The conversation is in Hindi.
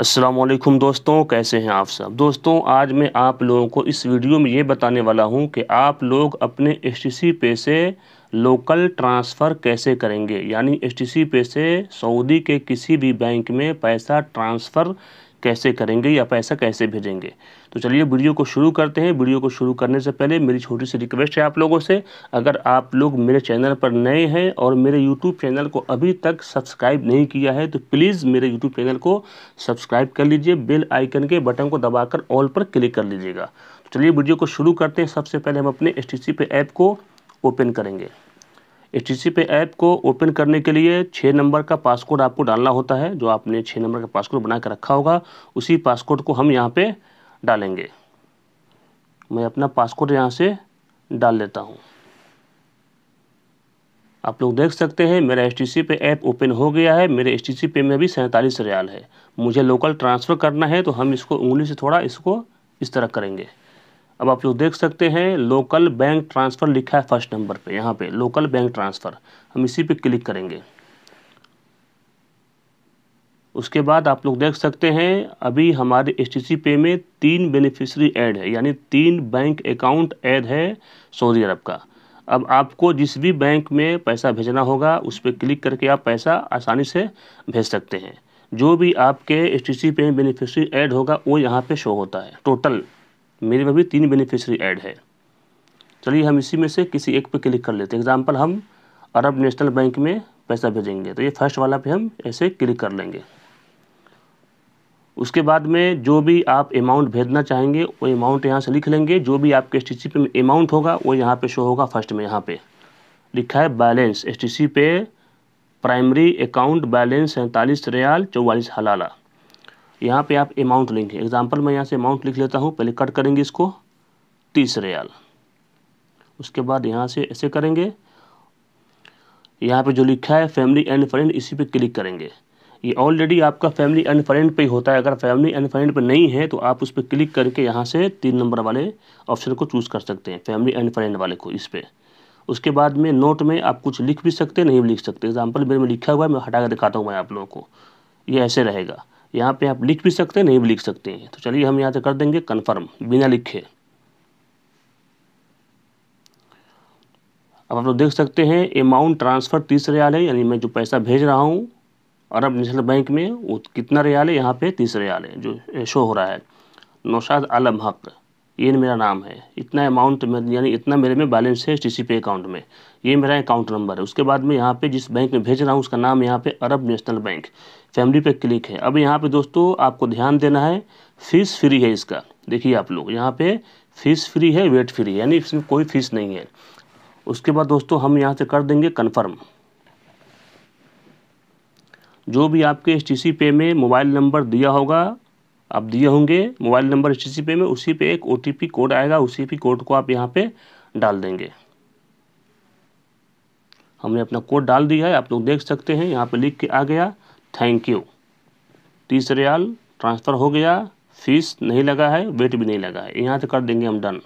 असलम दोस्तों कैसे हैं आप सब दोस्तों आज मैं आप लोगों को इस वीडियो में ये बताने वाला हूं कि आप लोग अपने एस पे से लोकल ट्रांसफ़र कैसे करेंगे यानी एस पे से सऊदी के किसी भी बैंक में पैसा ट्रांसफ़र कैसे करेंगे या पैसा कैसे भेजेंगे तो चलिए वीडियो को शुरू करते हैं वीडियो को शुरू करने से पहले मेरी छोटी सी रिक्वेस्ट है आप लोगों से अगर आप लोग मेरे चैनल पर नए हैं और मेरे यूट्यूब चैनल को अभी तक सब्सक्राइब नहीं किया है तो प्लीज़ मेरे यूट्यूब चैनल को सब्सक्राइब कर लीजिए बेल आइकन के बटन को दबाकर ऑल पर क्लिक कर लीजिएगा तो चलिए वीडियो को शुरू करते हैं सबसे पहले हम अपने एस पे ऐप को ओपन करेंगे एच पे ऐप को ओपन करने के लिए छः नंबर का पासकोड आपको डालना होता है जो आपने छः नंबर का पासकोड बना कर रखा होगा उसी पासकोड को हम यहाँ पे डालेंगे मैं अपना पासकोड यहाँ से डाल लेता हूँ आप लोग देख सकते हैं मेरा एस पे ऐप ओपन हो गया है मेरे एस पे में भी सैंतालीस रियाल है मुझे लोकल ट्रांसफ़र करना है तो हम इसको उंगली से थोड़ा इसको इस तरह करेंगे अब आप लोग देख सकते हैं लोकल बैंक ट्रांसफ़र लिखा है फर्स्ट नंबर पे यहाँ पे लोकल बैंक ट्रांसफ़र हम इसी पे क्लिक करेंगे उसके बाद आप लोग देख सकते हैं अभी हमारे एस पे में तीन बेनिफिशरी ऐड है यानी तीन बैंक अकाउंट ऐड है सऊदी अरब का अब आपको जिस भी बैंक में पैसा भेजना होगा उस पर क्लिक करके आप पैसा आसानी से भेज सकते हैं जो भी आपके एस टी सी पे बेनिफिशरी ऐड होगा वो यहाँ पे शो होता है टोटल मेरे में भी तीन बेनिफिशरी ऐड है चलिए हम इसी में से किसी एक पे क्लिक कर लेते हैं एग्जाम्पल हम अरब नेशनल बैंक में पैसा भेजेंगे तो ये फर्स्ट वाला पे हम ऐसे क्लिक कर लेंगे उसके बाद में जो भी आप अमाउंट भेजना चाहेंगे वो अमाउंट यहाँ से लिख लेंगे जो भी आपके एस टी सी पे अमाउंट होगा वो यहाँ पे शो होगा फर्स्ट में यहाँ पे लिखा है बैलेंस एस टी सी पे प्राइमरी अकाउंट बैलेंस सैंतालीस रियाल चौवालीस हलाला यहाँ पे आप अमाउंट लेंगे एग्जाम्पल मैं यहाँ से अमाउंट लिख लेता हूँ पहले कट करेंगे इसको तीस रियाल उसके बाद यहाँ से ऐसे करेंगे यहाँ पे जो लिखा है फैमिली एंड फ्रेंड इसी पे क्लिक करेंगे ये ऑलरेडी आपका फैमिली एंड फ्रेंड पे होता है अगर फैमिली एंड फ्रेंड पे नहीं है तो आप उस पर क्लिक करके यहाँ से तीन नंबर वाले ऑप्शन को चूज़ कर सकते हैं फैमिली एंड फ्रेंड वाले को इस पर उसके बाद में नोट में आप कुछ लिख भी सकते नहीं भी लिख सकते एग्जाम्पल मेरे में लिखा हुआ है मैं हटा कर दिखाता हूँ मैं आप लोगों को ये ऐसे रहेगा यहाँ पे आप लिख भी सकते हैं नहीं भी लिख सकते हैं तो चलिए हम यहाँ से कर देंगे कन्फर्म बिना लिखे अब आप लोग देख सकते हैं अमाउंट ट्रांसफ़र तीस रियाल है यानी मैं जो पैसा भेज रहा हूँ अरब नेशनल बैंक में वो कितना रियाल है यहाँ पे तीस रियाल है जो शो हो रहा है नौशाद आलम हक़ ये मेरा नाम है इतना अमाउंट यानी इतना मेरे में बैलेंस है एच पे अकाउंट में ये मेरा अकाउंट नंबर है उसके बाद में यहाँ पे जिस बैंक में भेज रहा हूँ उसका नाम यहाँ पे अरब नेशनल बैंक फैमिली पे क्लिक है अब यहाँ पे दोस्तों आपको ध्यान देना है फ़ीस फ्री है इसका देखिए आप लोग यहाँ पे फ़ीस फ्री है वेट फ्री है यानी इसमें कोई फ़ीस नहीं है उसके बाद दोस्तों हम यहाँ से कर देंगे कन्फर्म जो भी आपके एस पे में मोबाइल नंबर दिया होगा आप दिए होंगे मोबाइल नंबर एच पे में उसी पे एक ओ कोड आएगा उसी पी कोड को आप यहाँ पे डाल देंगे हमने अपना कोड डाल दिया है आप लोग देख सकते हैं यहाँ पे लिख के आ गया थैंक यू तीस रियाल ट्रांसफ़र हो गया फीस नहीं लगा है वेट भी नहीं लगा है यहाँ से कर देंगे हम डन